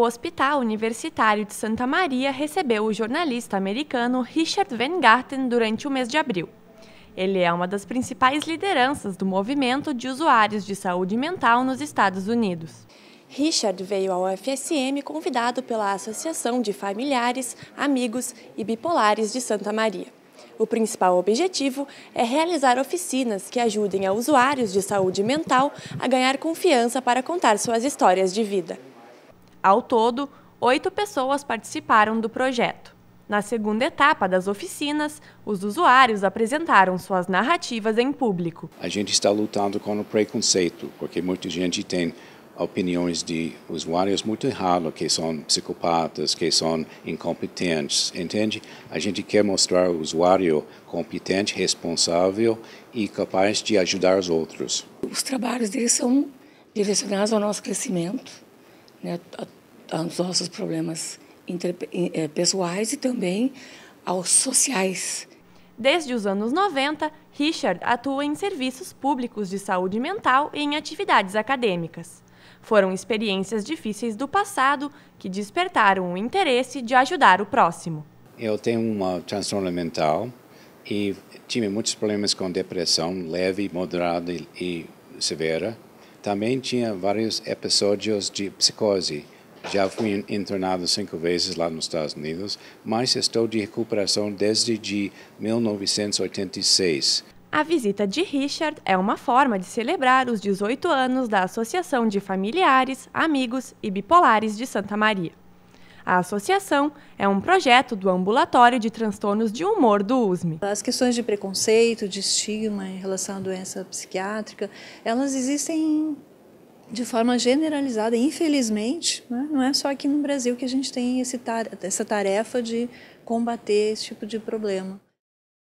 O Hospital Universitário de Santa Maria recebeu o jornalista americano Richard Van Garten durante o mês de abril. Ele é uma das principais lideranças do movimento de usuários de saúde mental nos Estados Unidos. Richard veio ao FSM convidado pela Associação de Familiares, Amigos e Bipolares de Santa Maria. O principal objetivo é realizar oficinas que ajudem a usuários de saúde mental a ganhar confiança para contar suas histórias de vida. Ao todo, oito pessoas participaram do projeto. Na segunda etapa das oficinas, os usuários apresentaram suas narrativas em público. A gente está lutando contra o preconceito, porque muita gente tem opiniões de usuários muito erradas, que são psicopatas, que são incompetentes, entende? A gente quer mostrar o usuário competente, responsável e capaz de ajudar os outros. Os trabalhos deles são direcionados ao nosso crescimento, né, aos nossos problemas eh, pessoais e também aos sociais. Desde os anos 90, Richard atua em serviços públicos de saúde mental e em atividades acadêmicas. Foram experiências difíceis do passado que despertaram o interesse de ajudar o próximo. Eu tenho uma transtorno mental e tive muitos problemas com depressão leve, moderada e severa. Também tinha vários episódios de psicose. Já fui internado cinco vezes lá nos Estados Unidos, mas estou de recuperação desde de 1986. A visita de Richard é uma forma de celebrar os 18 anos da Associação de Familiares, Amigos e Bipolares de Santa Maria. A associação é um projeto do Ambulatório de Transtornos de Humor do USME. As questões de preconceito, de estigma em relação à doença psiquiátrica, elas existem de forma generalizada, infelizmente, né? não é só aqui no Brasil que a gente tem esse tar essa tarefa de combater esse tipo de problema.